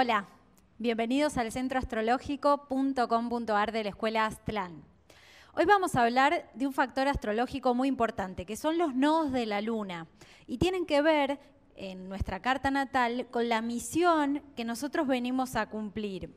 Hola, bienvenidos al centroastrológico.com.ar de la Escuela Astlan. Hoy vamos a hablar de un factor astrológico muy importante, que son los nodos de la luna, y tienen que ver en nuestra carta natal con la misión que nosotros venimos a cumplir.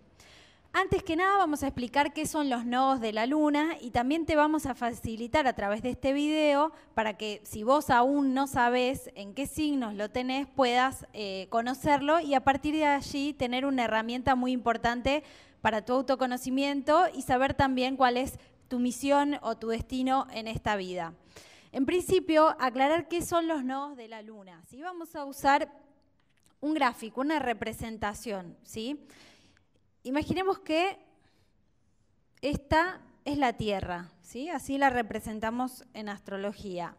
Antes que nada vamos a explicar qué son los nodos de la luna y también te vamos a facilitar a través de este video para que si vos aún no sabes en qué signos lo tenés puedas eh, conocerlo y a partir de allí tener una herramienta muy importante para tu autoconocimiento y saber también cuál es tu misión o tu destino en esta vida. En principio, aclarar qué son los nodos de la luna. Si Vamos a usar un gráfico, una representación, ¿sí? sí Imaginemos que esta es la Tierra, ¿sí? así la representamos en astrología.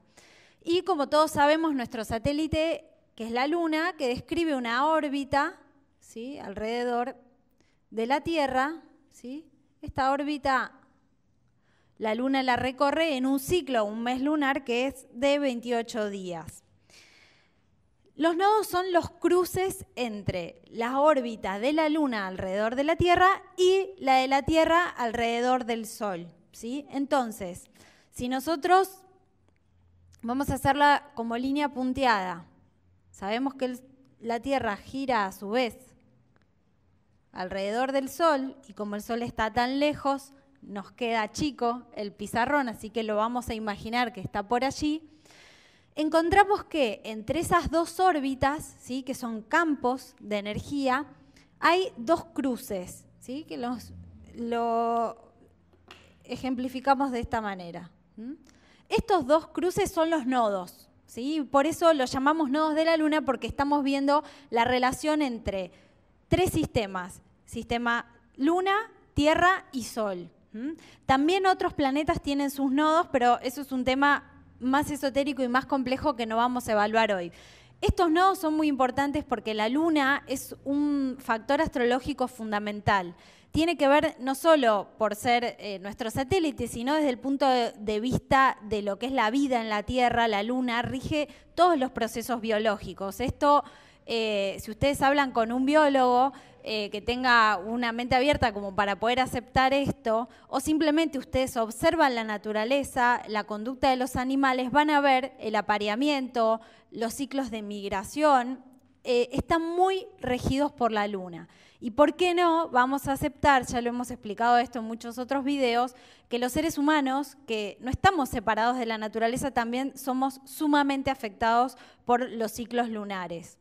Y como todos sabemos, nuestro satélite, que es la Luna, que describe una órbita alrededor de la Tierra, ¿sí? esta órbita la Luna la recorre en un ciclo, un mes lunar, que es de 28 días. Los nodos son los cruces entre la órbita de la Luna alrededor de la Tierra y la de la Tierra alrededor del Sol. ¿sí? Entonces, si nosotros vamos a hacerla como línea punteada, sabemos que la Tierra gira a su vez alrededor del Sol y como el Sol está tan lejos, nos queda chico el pizarrón, así que lo vamos a imaginar que está por allí encontramos que entre esas dos órbitas, ¿sí? que son campos de energía, hay dos cruces, ¿sí? que los, lo ejemplificamos de esta manera. Estos dos cruces son los nodos, ¿sí? por eso los llamamos nodos de la Luna, porque estamos viendo la relación entre tres sistemas, sistema Luna, Tierra y Sol. También otros planetas tienen sus nodos, pero eso es un tema más esotérico y más complejo que no vamos a evaluar hoy. Estos nodos son muy importantes porque la luna es un factor astrológico fundamental. Tiene que ver no solo por ser eh, nuestro satélite, sino desde el punto de vista de lo que es la vida en la Tierra, la luna rige todos los procesos biológicos. Esto eh, si ustedes hablan con un biólogo, eh, que tenga una mente abierta como para poder aceptar esto, o simplemente ustedes observan la naturaleza, la conducta de los animales, van a ver el apareamiento, los ciclos de migración, eh, están muy regidos por la luna. ¿Y por qué no? Vamos a aceptar, ya lo hemos explicado esto en muchos otros videos, que los seres humanos, que no estamos separados de la naturaleza, también somos sumamente afectados por los ciclos lunares.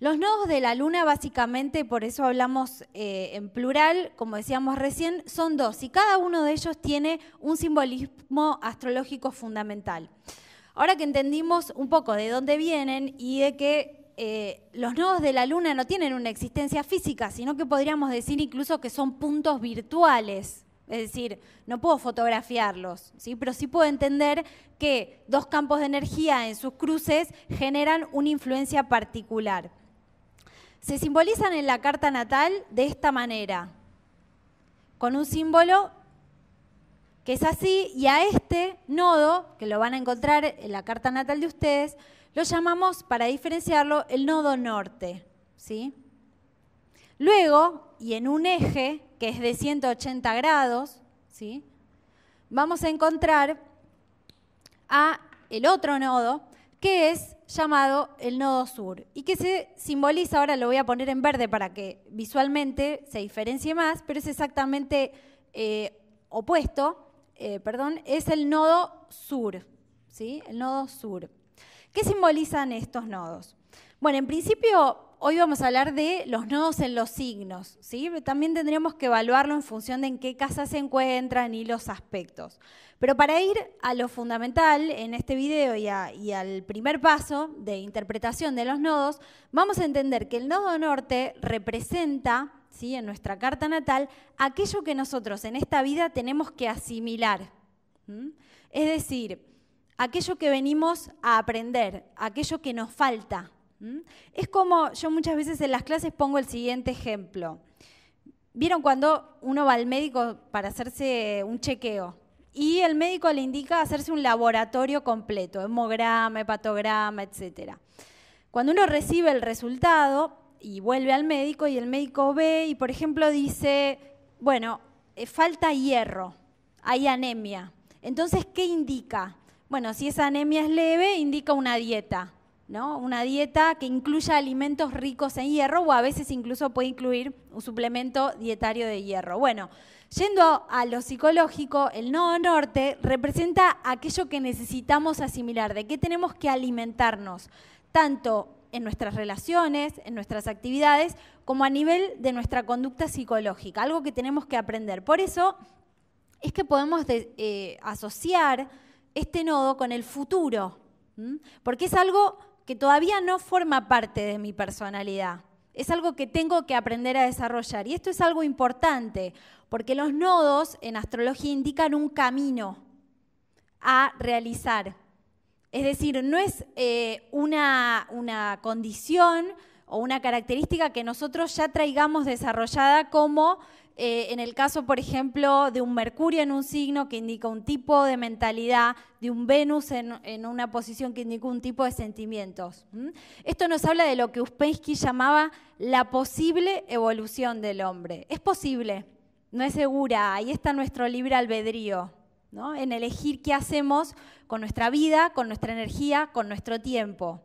Los nodos de la luna, básicamente, por eso hablamos eh, en plural, como decíamos recién, son dos y cada uno de ellos tiene un simbolismo astrológico fundamental. Ahora que entendimos un poco de dónde vienen y de que eh, los nodos de la luna no tienen una existencia física, sino que podríamos decir incluso que son puntos virtuales. Es decir, no puedo fotografiarlos, ¿sí? pero sí puedo entender que dos campos de energía en sus cruces generan una influencia particular se simbolizan en la carta natal de esta manera, con un símbolo que es así, y a este nodo, que lo van a encontrar en la carta natal de ustedes, lo llamamos, para diferenciarlo, el nodo norte. ¿sí? Luego, y en un eje que es de 180 grados, ¿sí? vamos a encontrar a el otro nodo, que es llamado el nodo sur, y que se simboliza, ahora lo voy a poner en verde para que visualmente se diferencie más, pero es exactamente eh, opuesto, eh, perdón, es el nodo sur, ¿sí? El nodo sur. ¿Qué simbolizan estos nodos? Bueno, en principio hoy vamos a hablar de los nodos en los signos, ¿sí? También tendríamos que evaluarlo en función de en qué casa se encuentran y los aspectos. Pero para ir a lo fundamental en este video y, al primer paso de interpretación de los nodos, vamos a entender que el nodo norte representa ¿Sí? en nuestra carta natal, aquello que nosotros en esta vida tenemos que asimilar. Es decir, aquello que venimos a aprender, aquello que nos falta. Es como yo muchas veces en las clases pongo el siguiente ejemplo. ¿Vieron cuando uno va al médico para hacerse un chequeo? y el médico le indica hacerse un laboratorio completo, hemograma, hepatograma, etcétera. Cuando uno recibe el resultado y vuelve al médico y el médico ve y, por ejemplo, dice, bueno, eh, falta hierro, hay anemia. Entonces, ¿qué indica? Bueno, si esa anemia es leve, indica una dieta, ¿no? Una dieta que incluya alimentos ricos en hierro o a veces incluso puede incluir un suplemento dietario de hierro. Bueno, Yendo a lo psicológico, el nodo norte representa aquello que necesitamos asimilar, de qué tenemos que alimentarnos, tanto en nuestras relaciones, en nuestras actividades, como a nivel de nuestra conducta psicológica, algo que tenemos que aprender. Por eso es que podemos eh, asociar este nodo con el futuro, porque es algo que todavía no forma parte de mi personalidad es algo que tengo que aprender a desarrollar. Y esto es algo importante, porque los nodos en astrología indican un camino a realizar. Es decir, no es eh, una condición o una característica que nosotros ya traigamos desarrollada como eh, en el caso, por ejemplo, de un Mercurio en un signo que indica un tipo de mentalidad, de un Venus en, una posición que indica un tipo de sentimientos. Esto nos habla de lo que Uspensky llamaba la posible evolución del hombre. Es posible, no es segura, ahí está nuestro libre albedrío, en elegir qué hacemos con nuestra vida, con nuestra energía, con nuestro tiempo.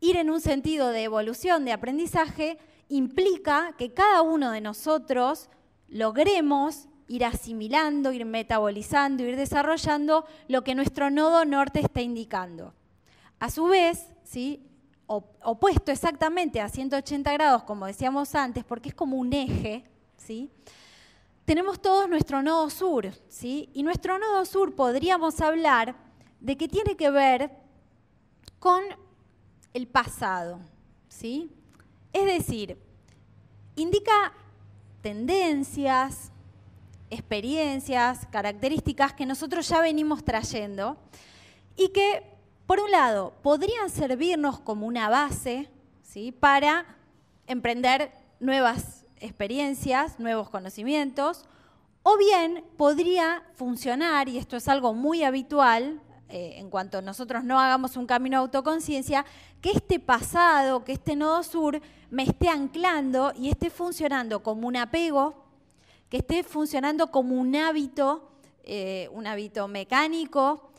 Ir en un sentido de evolución, de aprendizaje, implica que cada uno de nosotros logremos ir asimilando, ir metabolizando, ir desarrollando lo que nuestro nodo norte está indicando. A su vez, ¿sí? opuesto exactamente a 180 grados, como decíamos antes, porque es como un eje, ¿sí? tenemos todos nuestro nodo sur, ¿sí? y nuestro nodo sur podríamos hablar de que tiene que ver con el pasado. ¿sí? Es decir, indica tendencias, experiencias, características que nosotros ya venimos trayendo y que, por un lado, podrían servirnos como una base ¿sí? para emprender nuevas experiencias, nuevos conocimientos, o bien podría funcionar, y esto es algo muy habitual, eh, en cuanto nosotros no hagamos un camino de autoconciencia, que este pasado, que este nodo sur me esté anclando y esté funcionando como un apego, que esté funcionando como un hábito, eh, un hábito mecánico,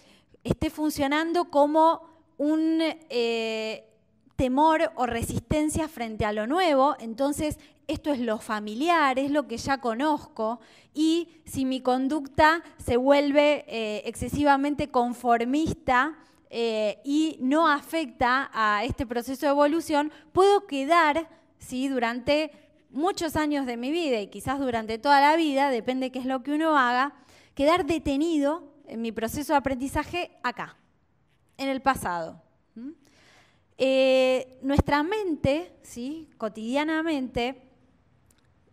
esté funcionando como un eh, temor o resistencia frente a lo nuevo. Entonces, esto es lo familiar, es lo que ya conozco, y si mi conducta se vuelve eh, excesivamente conformista eh, y no afecta a este proceso de evolución, puedo quedar ¿sí? durante muchos años de mi vida y quizás durante toda la vida, depende qué es lo que uno haga, quedar detenido en mi proceso de aprendizaje acá, en el pasado. Eh, nuestra mente, ¿sí? cotidianamente,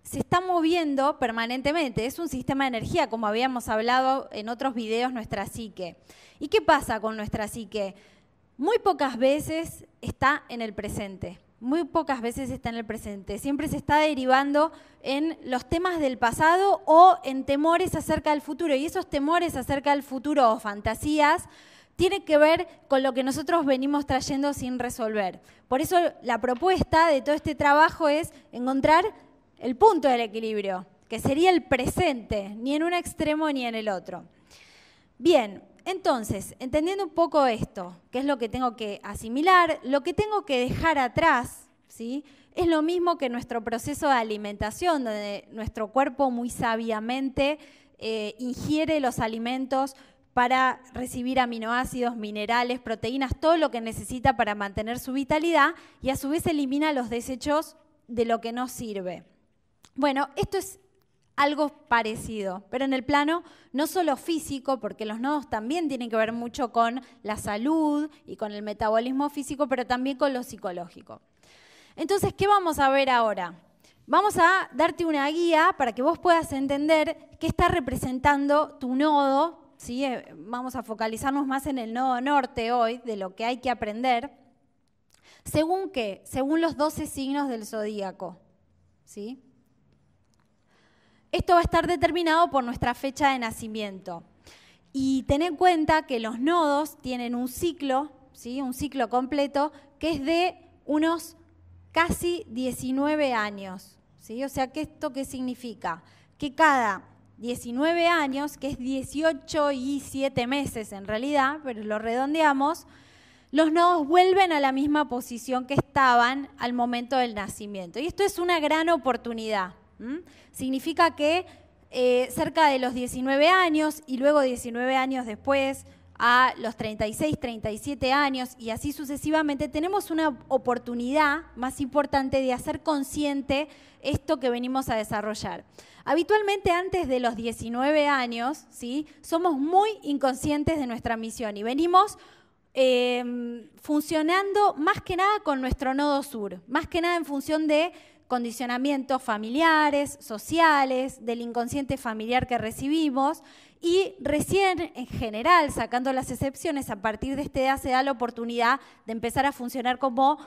se está moviendo permanentemente. Es un sistema de energía, como habíamos hablado en otros videos, nuestra psique. ¿Y qué pasa con nuestra psique? Muy pocas veces está en el presente. Muy pocas veces está en el presente. Siempre se está derivando en los temas del pasado o en temores acerca del futuro. Y esos temores acerca del futuro o fantasías tienen que ver con lo que nosotros venimos trayendo sin resolver. Por eso la propuesta de todo este trabajo es encontrar el punto del equilibrio, que sería el presente, ni en un extremo ni en el otro. Bien, entonces, entendiendo un poco esto, qué es lo que tengo que asimilar, lo que tengo que dejar atrás, ¿sí? Es lo mismo que nuestro proceso de alimentación, donde nuestro cuerpo muy sabiamente eh, ingiere los alimentos para recibir aminoácidos, minerales, proteínas, todo lo que necesita para mantener su vitalidad y a su vez elimina los desechos de lo que no sirve. Bueno, esto es algo parecido, pero en el plano no solo físico, porque los nodos también tienen que ver mucho con la salud y con el metabolismo físico, pero también con lo psicológico. Entonces, ¿qué vamos a ver ahora? Vamos a darte una guía para que vos puedas entender qué está representando tu nodo. ¿sí? Eh, vamos a focalizarnos más en el nodo norte hoy, de lo que hay que aprender. ¿Según qué? Según los 12 signos del zodíaco. ¿sí? Esto va a estar determinado por nuestra fecha de nacimiento. Y ten en cuenta que los nodos tienen un ciclo, ¿sí? un ciclo completo, que es de unos casi 19 años. ¿sí? O sea, ¿qué esto qué significa? Que cada 19 años, que es 18 y 7 meses en realidad, pero lo redondeamos, los nodos vuelven a la misma posición que estaban al momento del nacimiento. Y esto es una gran oportunidad. ¿Mm? Significa que eh, cerca de los 19 años y luego 19 años después a los 36, 37 años y así sucesivamente, tenemos una oportunidad más importante de hacer consciente esto que venimos a desarrollar. Habitualmente antes de los 19 años, ¿sí? somos muy inconscientes de nuestra misión y venimos em, funcionando más que nada con nuestro nodo sur, más que nada en función de condicionamientos familiares, sociales, del inconsciente familiar que recibimos y recién en general, sacando las excepciones, a partir de esta edad se da la oportunidad de empezar a funcionar como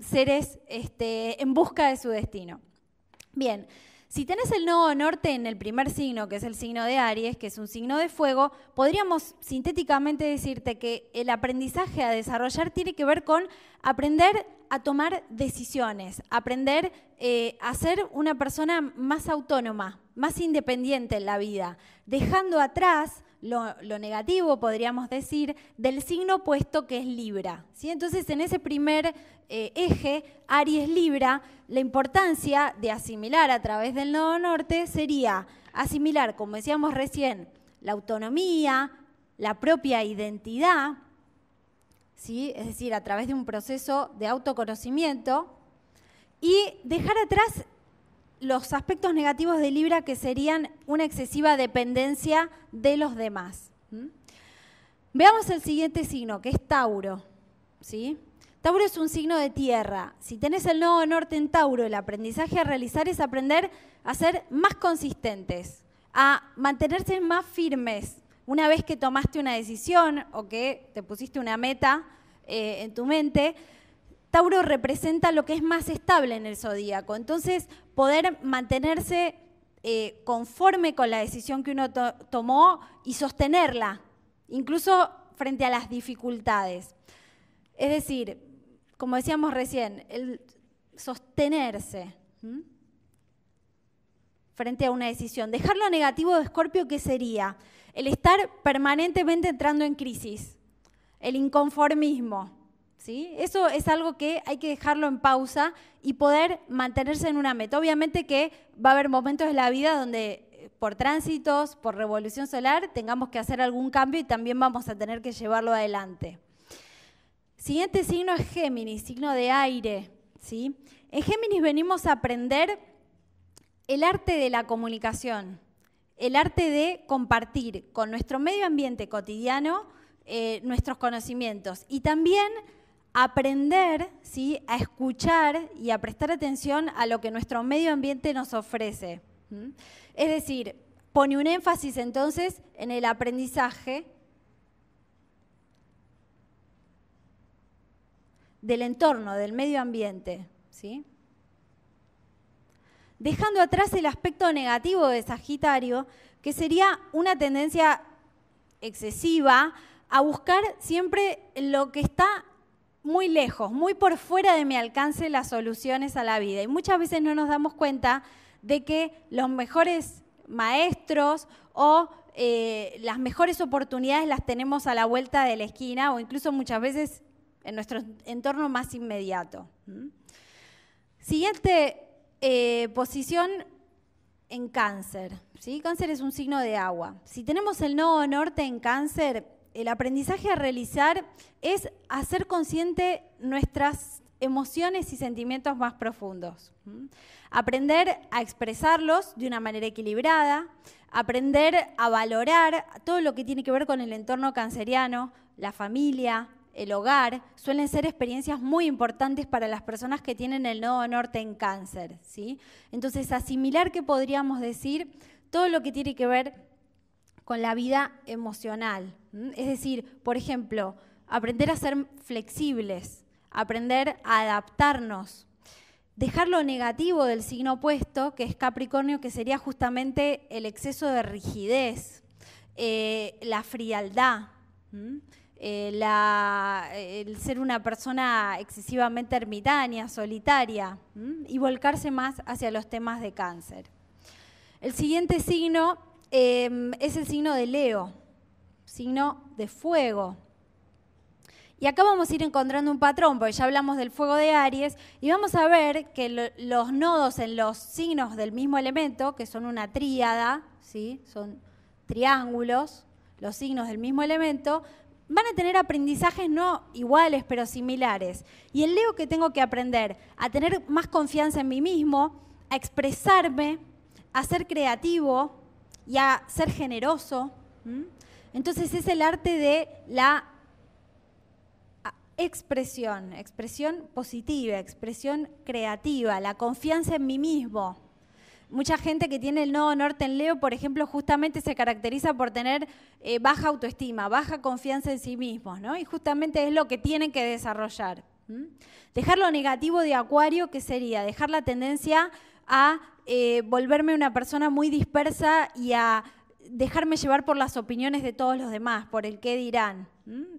seres este, en busca de su destino. Bien, si tenés el nodo norte en el primer signo, que es el signo de Aries, que es un signo de fuego, podríamos sintéticamente decirte que el aprendizaje a desarrollar tiene que ver con aprender a tomar decisiones, aprender eh, a ser una persona más autónoma, más independiente en la vida, dejando atrás lo, negativo, podríamos decir, del signo puesto que es Libra. ¿sí? Entonces, en ese primer eh, eje, Aries-Libra, la importancia de asimilar a través del nodo norte sería asimilar, como decíamos recién, la autonomía, la propia identidad, ¿sí? es decir, a través de un proceso de autoconocimiento, y dejar atrás los aspectos negativos de Libra que serían una excesiva dependencia de los demás. Veamos el siguiente signo, que es Tauro. ¿sí? Tauro es un signo de tierra. Si tenés el nodo norte en Tauro, el aprendizaje a realizar es aprender a ser más consistentes, a mantenerse más firmes. Una vez que tomaste una decisión o que te pusiste una meta eh, en tu mente, Tauro representa lo que es más estable en el zodíaco, entonces poder mantenerse eh, conforme con la decisión que uno tomó y sostenerla, incluso frente a las dificultades. Es decir, como decíamos recién, el sostenerse frente a una decisión. Dejar lo negativo de Escorpio, ¿qué sería? El estar permanentemente entrando en crisis, el inconformismo, eso es algo que hay que dejarlo en pausa y poder mantenerse en una meta. Obviamente que va a haber momentos en la vida donde eh, por tránsitos, por revolución solar, tengamos que hacer algún cambio y también vamos a tener que llevarlo adelante. Siguiente signo es Géminis, signo de aire. ¿sí? En Géminis venimos a aprender el arte de la comunicación, el arte de compartir con nuestro medio ambiente cotidiano eh, nuestros conocimientos y también aprender ¿sí? a escuchar y a prestar atención a lo que nuestro medio ambiente nos ofrece. Es decir, pone un énfasis entonces en el aprendizaje del entorno, del medio ambiente. ¿sí? Dejando atrás el aspecto negativo de Sagitario, que sería una tendencia excesiva a buscar siempre lo que está muy lejos, muy por fuera de mi alcance las soluciones a la vida. Y muchas veces no nos damos cuenta de que los mejores maestros o eh, las mejores oportunidades las tenemos a la vuelta de la esquina o incluso muchas veces en nuestro entorno más inmediato. Siguiente eh, posición en cáncer. ¿sí? Cáncer es un signo de agua. Si tenemos el nodo norte en cáncer, el aprendizaje a realizar es hacer consciente nuestras emociones y sentimientos más profundos. Aprender a expresarlos de una manera equilibrada, aprender a valorar todo lo que tiene que ver con el entorno canceriano, la familia, el hogar, suelen ser experiencias muy importantes para las personas que tienen el nodo norte en cáncer. ¿sí? Entonces, asimilar que podríamos decir todo lo que tiene que ver con la vida emocional. Es decir, por ejemplo, aprender a ser flexibles, aprender a adaptarnos, dejar lo negativo del signo opuesto, que es Capricornio, que sería justamente el exceso de rigidez, eh, la frialdad, eh, el ser una persona excesivamente ermitaña, solitaria, y volcarse más hacia los temas de cáncer. El siguiente signo Em, es el signo de Leo, signo de fuego. Y acá vamos a ir encontrando un patrón, porque ya hablamos del fuego de Aries, y vamos a ver que los nodos en los signos del mismo elemento, que son una tríada, ¿sí? son triángulos, los signos del mismo elemento, van a tener aprendizajes no iguales, pero similares. Y el Leo que tengo que aprender a tener más confianza en mí mismo, a expresarme, a ser creativo, y a ser generoso. Entonces es el arte de la expresión, expresión positiva, expresión creativa, la confianza en mí mismo. Mucha gente que tiene el nodo norte en Leo, por ejemplo, justamente se caracteriza por tener eh, baja autoestima, baja confianza en sí mismos, ¿no? Y justamente es lo que tienen que desarrollar. Dejar lo negativo de Acuario, que sería dejar la tendencia a eh, volverme una persona muy dispersa y a dejarme llevar por las opiniones de todos los demás, por el qué dirán,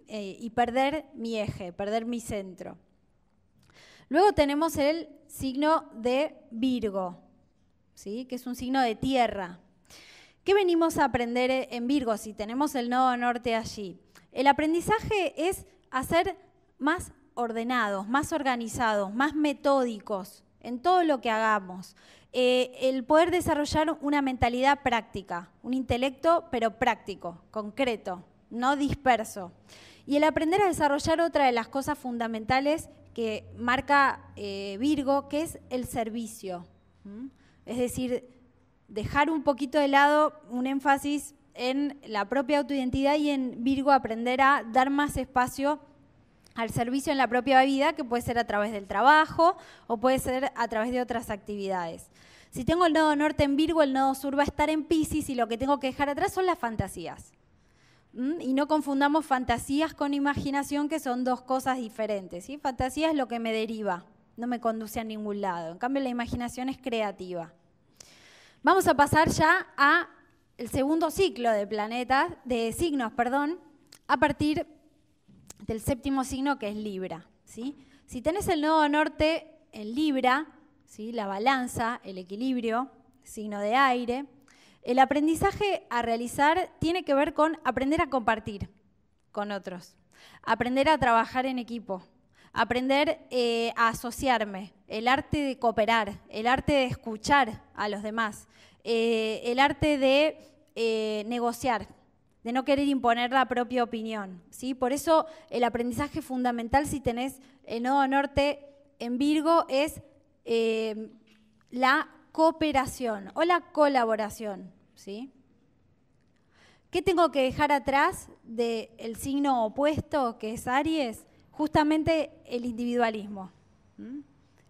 eh, y perder mi eje, perder mi centro. Luego tenemos el signo de Virgo, ¿sí? que es un signo de tierra. ¿Qué venimos a aprender en Virgo si tenemos el nodo norte allí? El aprendizaje es hacer más ordenados, más organizados, más metódicos, en todo lo que hagamos. Eh, el poder desarrollar una mentalidad práctica, un intelecto, pero práctico, concreto, no disperso. Y el aprender a desarrollar otra de las cosas fundamentales que marca eh, Virgo, que es el servicio. Es decir, dejar un poquito de lado un énfasis en la propia autoidentidad y en Virgo aprender a dar más espacio al servicio en la propia vida, que puede ser a través del trabajo o puede ser a través de otras actividades. Si tengo el nodo norte en Virgo, el nodo sur va a estar en Pisces y lo que tengo que dejar atrás son las fantasías. ¿Mm? Y no confundamos fantasías con imaginación, que son dos cosas diferentes. ¿sí? Fantasía es lo que me deriva, no me conduce a ningún lado. En cambio, la imaginación es creativa. Vamos a pasar ya al segundo ciclo de planetas, de signos, perdón, a partir del séptimo signo que es Libra. ¿sí? Si tenés el nodo norte en Libra, ¿sí? la balanza, el equilibrio, signo de aire, el aprendizaje a realizar tiene que ver con aprender a compartir con otros, aprender a trabajar en equipo, aprender eh, a asociarme, el arte de cooperar, el arte de escuchar a los demás, eh, el arte de eh, negociar de no querer imponer la propia opinión. ¿sí? Por eso el aprendizaje fundamental, si tenés el nodo norte en Virgo, es em, la cooperación o la colaboración. ¿sí? ¿Qué tengo que dejar atrás del signo opuesto, que es Aries? Justamente el individualismo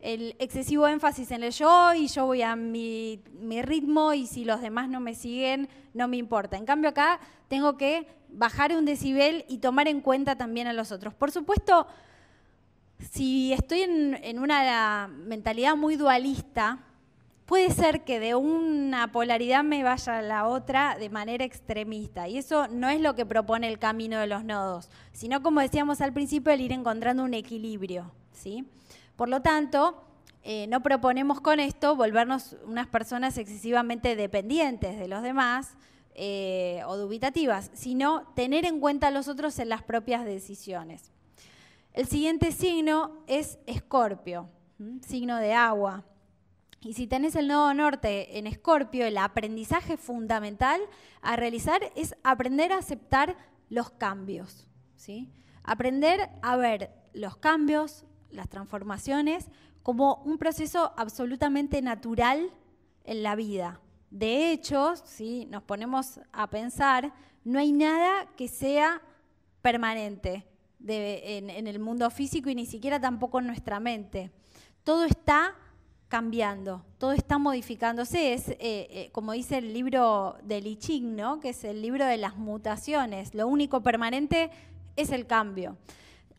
el excesivo énfasis en el yo y yo voy a mi, ritmo y si los demás no me siguen, no me importa. En cambio acá tengo que bajar un decibel y tomar en cuenta también a los otros. Por supuesto, si estoy en, en una mentalidad muy dualista, puede ser que de una polaridad me vaya a la otra de manera extremista. Y eso no es lo que propone el camino de los nodos, sino como decíamos al principio, el ir encontrando un equilibrio. ¿sí? Por lo tanto, eh, no proponemos con esto volvernos unas personas excesivamente dependientes de los demás eh, o dubitativas, sino tener en cuenta a los otros en las propias decisiones. El siguiente signo es Escorpio, signo de agua. Y si tenés el nodo norte en Escorpio, el aprendizaje fundamental a realizar es aprender a aceptar los cambios. ¿sí? Aprender a ver los cambios, las transformaciones como un proceso absolutamente natural en la vida. De hecho, si nos ponemos a pensar, no hay nada que sea permanente en, el mundo físico y ni siquiera tampoco en nuestra mente. Todo está cambiando, todo está modificándose. Es, eh, eh, como dice el libro de I Ching, que es el libro de las mutaciones. Lo único permanente es el cambio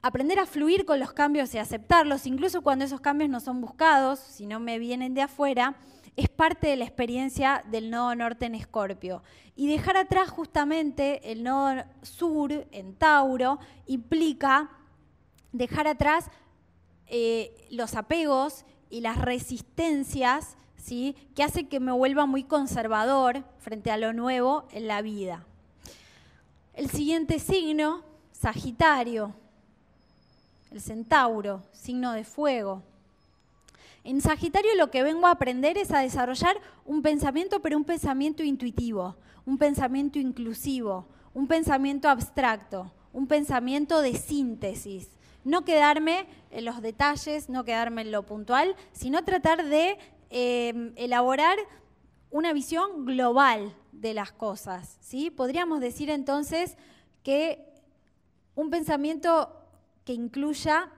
aprender a fluir con los cambios y aceptarlos, incluso cuando esos cambios no son buscados, si no me vienen de afuera, es parte de la experiencia del nodo norte en Escorpio. Y dejar atrás justamente el nodo sur en Tauro implica dejar atrás eh, los apegos y las resistencias ¿sí? que hace que me vuelva muy conservador frente a lo nuevo en la vida. El siguiente signo, Sagitario el centauro, signo de fuego. En Sagitario lo que vengo a aprender es a desarrollar un pensamiento, pero un pensamiento intuitivo, un pensamiento inclusivo, un pensamiento abstracto, un pensamiento de síntesis. No quedarme en los detalles, no quedarme en lo puntual, sino tratar de em, elaborar una visión global de las cosas. ¿sí? Podríamos decir entonces que un pensamiento que incluya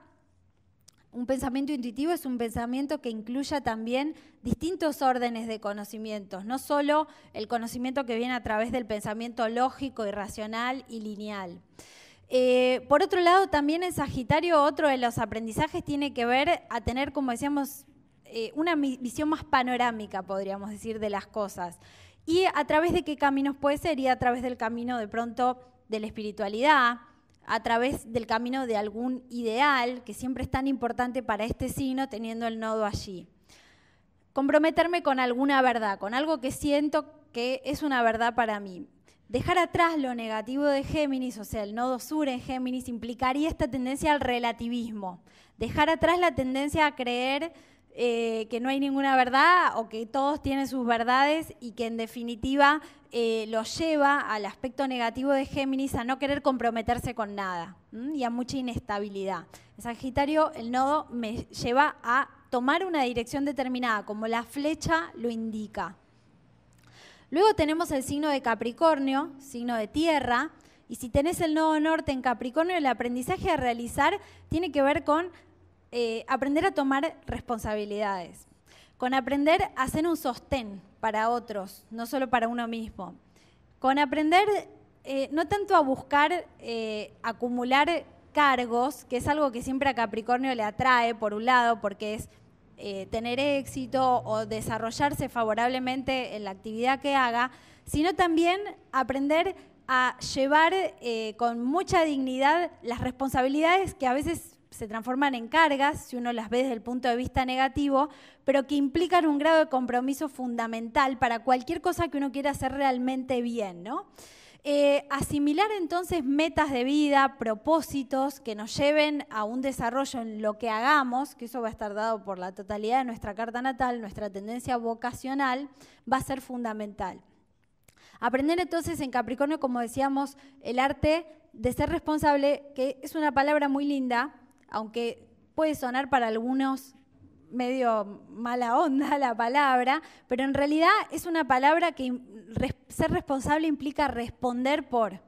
un pensamiento intuitivo es un pensamiento que incluya también distintos órdenes de conocimientos, no solo el conocimiento que viene a través del pensamiento lógico y racional y lineal. Eh, por otro lado, también en Sagitario otro de los aprendizajes tiene que ver a tener, como decíamos, eh, una visión más panorámica, podríamos decir, de las cosas. ¿Y a través de qué caminos puede ser? Y a través del camino de pronto de la espiritualidad, a través del camino de algún ideal, que siempre es tan importante para este signo, teniendo el nodo allí. Comprometerme con alguna verdad, con algo que siento que es una verdad para mí. Dejar atrás lo negativo de Géminis, o sea, el nodo sur en Géminis, implicaría esta tendencia al relativismo. Dejar atrás la tendencia a creer eh, que no hay ninguna verdad o que todos tienen sus verdades y que en definitiva los eh, lo lleva al aspecto negativo de Géminis a no querer comprometerse con nada y a mucha inestabilidad. En Sagitario el nodo me lleva a tomar una dirección determinada, como la flecha lo indica. Luego tenemos el signo de Capricornio, signo de tierra, y si tenés el nodo norte en Capricornio, el aprendizaje a realizar tiene que ver con eh, aprender a tomar responsabilidades, con aprender a ser un sostén para otros, no solo para uno mismo, con aprender eh, no tanto a buscar eh, acumular cargos, que es algo que siempre a Capricornio le atrae, por un lado, porque es tener éxito o desarrollarse favorablemente en la actividad que haga, sino también aprender a llevar con mucha dignidad las responsabilidades que a veces se transforman en cargas, si uno las ve desde el punto de vista negativo, pero que implican un grado de compromiso fundamental para cualquier cosa que uno quiera hacer realmente bien, eh, asimilar entonces metas de vida, propósitos que nos lleven a un desarrollo en lo que hagamos, que eso va a estar dado por la totalidad de nuestra carta natal, nuestra tendencia vocacional, va a ser fundamental. Aprender entonces en Capricornio, como decíamos, el arte de ser responsable, que es una palabra muy linda, aunque puede sonar para algunos medio mala onda la palabra, pero en realidad es una palabra que ser responsable implica responder por.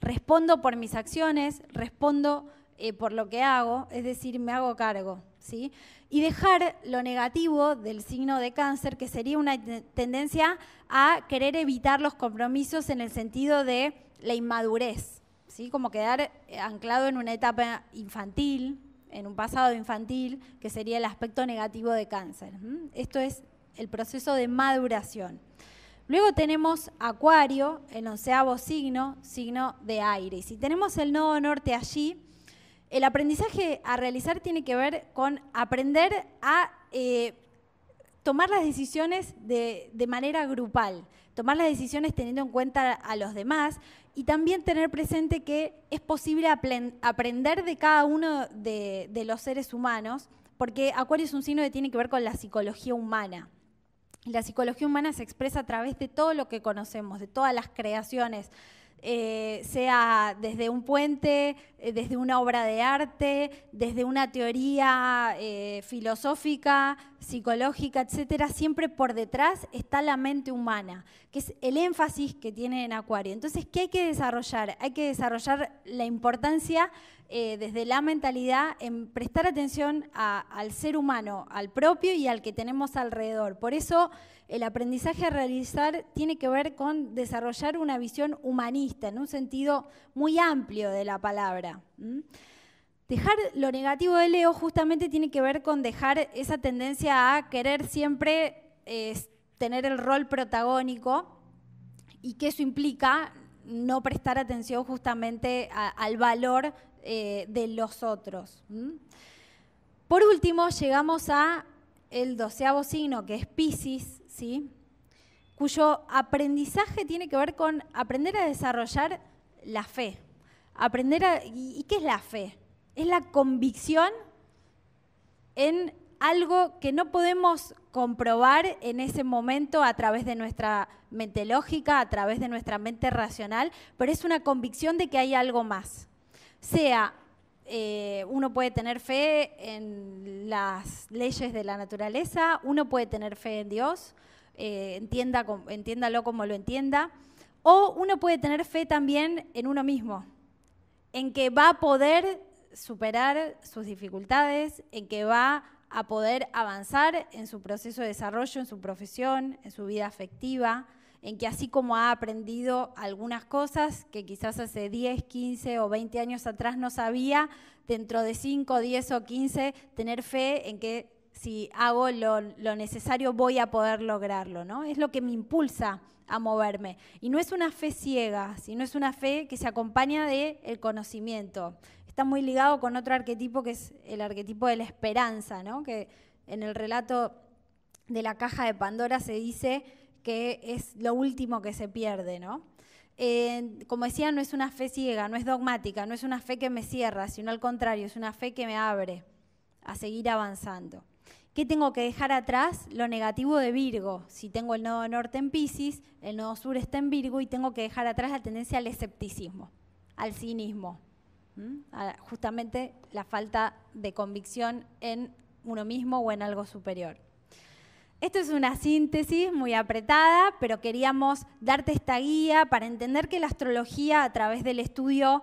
Respondo por mis acciones, respondo eh, por lo que hago, es decir, me hago cargo. ¿sí? Y dejar lo negativo del signo de cáncer, que sería una tendencia a querer evitar los compromisos en el sentido de la inmadurez. ¿sí? Como quedar eh, anclado en una etapa infantil, en un pasado infantil, que sería el aspecto negativo de cáncer. Esto es el proceso de maduración. Luego tenemos Acuario, el onceavo signo, signo de aire. Y si tenemos el nodo norte allí, el aprendizaje a realizar tiene que ver con aprender a eh, tomar las decisiones de, manera grupal, tomar las decisiones teniendo en cuenta a los demás y también tener presente que es posible aprender de cada uno de, los seres humanos, porque Acuario es un signo que tiene que ver con la psicología humana. La psicología humana se expresa a través de todo lo que conocemos, de todas las creaciones, eh, sea desde un puente, eh, desde una obra de arte, desde una teoría eh, filosófica, psicológica, etcétera, siempre por detrás está la mente humana, que es el énfasis que tiene en Acuario. Entonces, ¿qué hay que desarrollar? Hay que desarrollar la importancia eh, desde la mentalidad en prestar atención al ser humano, al propio y al que tenemos alrededor. Por eso el aprendizaje a realizar tiene que ver con desarrollar una visión humanista, en un sentido muy amplio de la palabra. Dejar lo negativo de Leo justamente tiene que ver con dejar esa tendencia a querer siempre tener el rol protagónico y que eso implica no prestar atención justamente al valor eh, de los otros. Por último, llegamos a el doceavo signo, que es piscis ¿sí? cuyo aprendizaje tiene que ver con aprender a desarrollar la fe. Aprender a, ¿Y qué es la fe? Es la convicción en algo que no podemos comprobar en ese momento a través de nuestra mente lógica, a través de nuestra mente racional, pero es una convicción de que hay algo más sea, eh, uno puede tener fe en las leyes de la naturaleza, uno puede tener fe en Dios, eh, entiéndalo como lo entienda, o uno puede tener fe también en uno mismo, en que va a poder superar sus dificultades, en que va a poder avanzar en su proceso de desarrollo, en su profesión, en su vida afectiva, en que así como ha aprendido algunas cosas que quizás hace 10, 15 o 20 años atrás no sabía, dentro de 5, 10 o 15, tener fe en que si hago lo, necesario voy a poder lograrlo, ¿no? Es lo que me impulsa a moverme. Y no es una fe ciega, sino es una fe que se acompaña del el conocimiento. Está muy ligado con otro arquetipo que es el arquetipo de la esperanza, ¿no? Que en el relato de la caja de Pandora se dice que es lo último que se pierde, ¿no? Eh, como decía, no es una fe ciega, no es dogmática, no es una fe que me cierra, sino al contrario, es una fe que me abre a seguir avanzando. ¿Qué tengo que dejar atrás? Lo negativo de Virgo. Si tengo el nodo norte en Pisces, el nodo sur está en Virgo y tengo que dejar atrás la tendencia al escepticismo, al cinismo, justamente la falta de convicción en uno mismo o en algo superior. Esto es una síntesis muy apretada, pero queríamos darte esta guía para entender que la astrología a través del estudio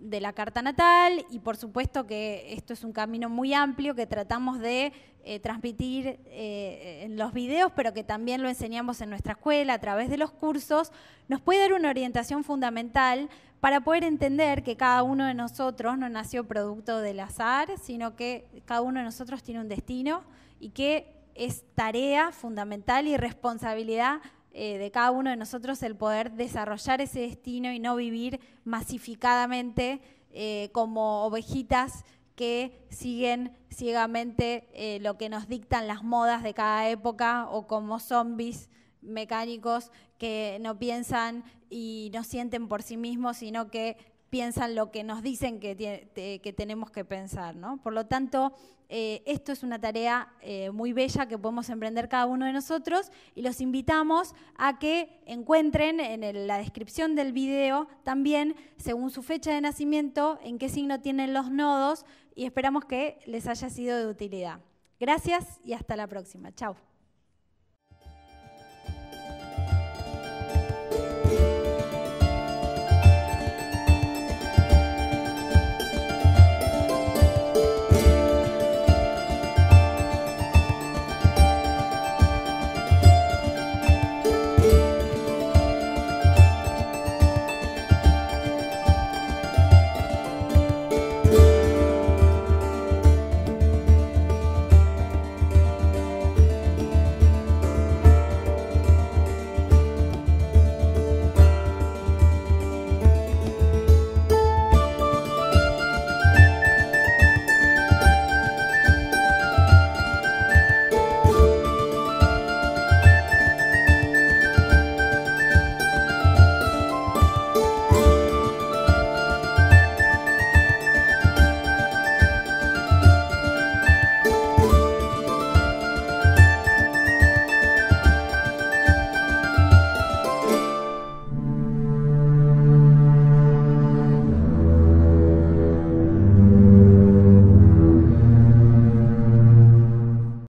de la carta natal y por supuesto que esto es un camino muy amplio que tratamos de eh, transmitir eh, en los videos, pero que también lo enseñamos en nuestra escuela a través de los cursos, nos puede dar una orientación fundamental para poder entender que cada uno de nosotros no nació producto del azar, sino que cada uno de nosotros tiene un destino y que es tarea fundamental y responsabilidad eh, de cada uno de nosotros el poder desarrollar ese destino y no vivir masificadamente eh, como ovejitas que siguen ciegamente eh, lo que nos dictan las modas de cada época o como zombies mecánicos que no piensan y no sienten por sí mismos, sino que piensan lo que nos dicen que, que tenemos que pensar. ¿no? Por lo tanto, eh, esto es una tarea eh, muy bella que podemos emprender cada uno de nosotros y los invitamos a que encuentren en la descripción del video también, según su fecha de nacimiento, en qué signo tienen los nodos y esperamos que les haya sido de utilidad. Gracias y hasta la próxima. Chao.